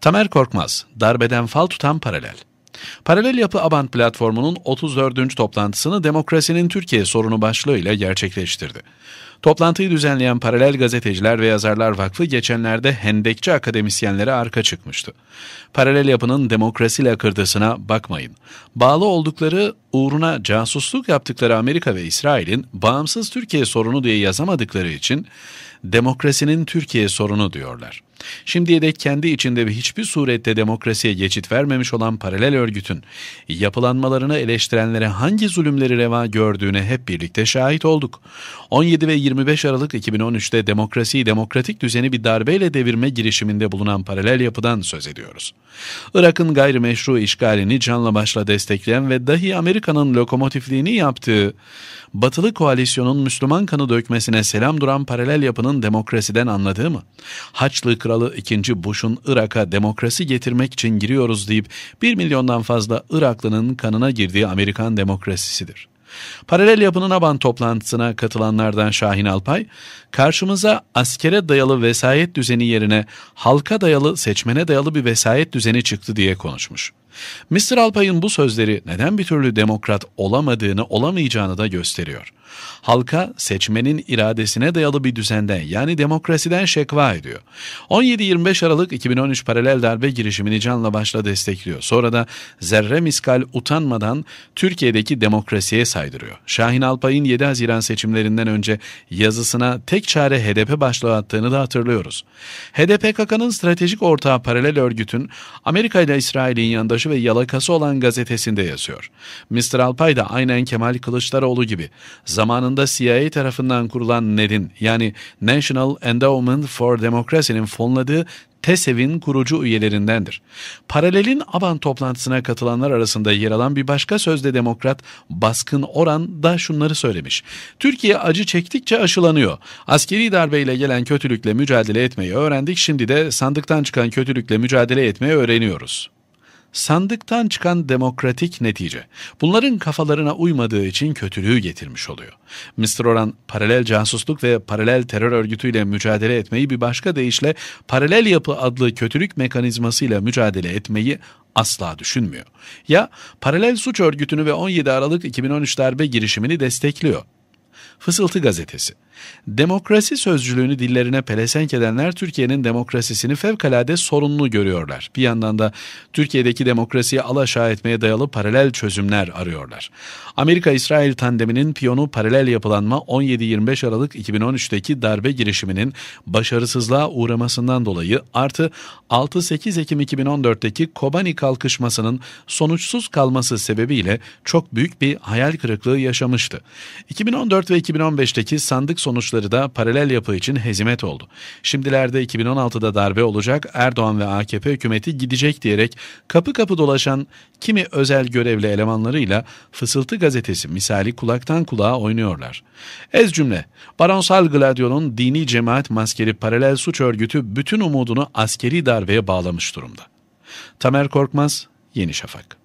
Tamer Korkmaz, darbeden fal tutan paralel. Paralel Yapı Abant platformunun 34. toplantısını Demokrasinin Türkiye sorunu başlığıyla gerçekleştirdi. Toplantıyı düzenleyen Paralel Gazeteciler ve Yazarlar Vakfı geçenlerde hendekçi akademisyenlere arka çıkmıştı. Paralel yapının demokrasiyle Kırdasına bakmayın. Bağlı oldukları uğruna casusluk yaptıkları Amerika ve İsrail'in bağımsız Türkiye sorunu diye yazamadıkları için demokrasinin Türkiye sorunu diyorlar. Şimdiye dek kendi içinde ve hiçbir surette demokrasiye geçit vermemiş olan paralel örgütün yapılanmalarını eleştirenlere hangi zulümleri reva gördüğüne hep birlikte şahit olduk. 17 ve 25 Aralık 2013'te demokrasiyi demokratik düzeni bir darbeyle devirme girişiminde bulunan paralel yapıdan söz ediyoruz. Irak'ın gayrimeşru işgalini canla başla destekleyen ve dahi Amerika'nın lokomotifliğini yaptığı Batılı koalisyonun Müslüman kanı dökmesine selam duran paralel yapının Obama'nın demokrasiden anladığı mı? Haçlı Kralı 2. Bush'un Irak'a demokrasi getirmek için giriyoruz deyip 1 milyondan fazla Iraklının kanına girdiği Amerikan demokrasisidir. Paralel yapının ABAN toplantısına katılanlardan Şahin Alpay, karşımıza askere dayalı vesayet düzeni yerine halka dayalı, seçmene dayalı bir vesayet düzeni çıktı diye konuşmuş. Mr. Alpay'ın bu sözleri neden bir türlü demokrat olamadığını, olamayacağını da gösteriyor. Halka seçmenin iradesine dayalı bir düzenden yani demokrasiden şekva ediyor. 17-25 Aralık 2013 paralel darbe girişimini canla başla destekliyor. Sonra da zerre miskal utanmadan Türkiye'deki demokrasiye saydırıyor. Şahin Alpay'ın 7 Haziran seçimlerinden önce yazısına tek çare HDP başlığı attığını da hatırlıyoruz. HDP-KK'nın stratejik ortağı paralel örgütün Amerika ile İsrail'in yandaşı ve yalakası olan gazetesinde yazıyor. Mr. Alpay da aynen Kemal Kılıçdaroğlu gibi zamanında CIA tarafından kurulan NED'in yani National Endowment for Democracy'nin fonladığı TESEV'in kurucu üyelerindendir. Paralelin ABAN toplantısına katılanlar arasında yer alan bir başka sözde demokrat Baskın Oran da şunları söylemiş. Türkiye acı çektikçe aşılanıyor. Askeri darbeyle gelen kötülükle mücadele etmeyi öğrendik. Şimdi de sandıktan çıkan kötülükle mücadele etmeyi öğreniyoruz sandıktan çıkan demokratik netice bunların kafalarına uymadığı için kötülüğü getirmiş oluyor. Mr. Oran paralel casusluk ve paralel terör örgütüyle mücadele etmeyi bir başka deyişle paralel yapı adlı kötülük mekanizmasıyla mücadele etmeyi asla düşünmüyor. Ya paralel suç örgütünü ve 17 Aralık 2013 darbe girişimini destekliyor. Fısıltı gazetesi Demokrasi sözcülüğünü dillerine pelesenk edenler Türkiye'nin demokrasisini fevkalade sorunlu görüyorlar. Bir yandan da Türkiye'deki demokrasiyi alaşağı etmeye dayalı paralel çözümler arıyorlar. Amerika-İsrail tandeminin piyonu paralel yapılanma 17-25 Aralık 2013'teki darbe girişiminin başarısızlığa uğramasından dolayı artı 6-8 Ekim 2014'teki Kobani kalkışmasının sonuçsuz kalması sebebiyle çok büyük bir hayal kırıklığı yaşamıştı. 2014 ve 2015'teki sandık sonuçları sonuçları da paralel yapı için hezimet oldu. Şimdilerde 2016'da darbe olacak, Erdoğan ve AKP hükümeti gidecek diyerek kapı kapı dolaşan kimi özel görevli elemanlarıyla Fısıltı gazetesi misali kulaktan kulağa oynuyorlar. Ez cümle, Baronsal Gladio'nun dini cemaat maskeli paralel suç örgütü bütün umudunu askeri darbeye bağlamış durumda. Tamer Korkmaz, Yeni Şafak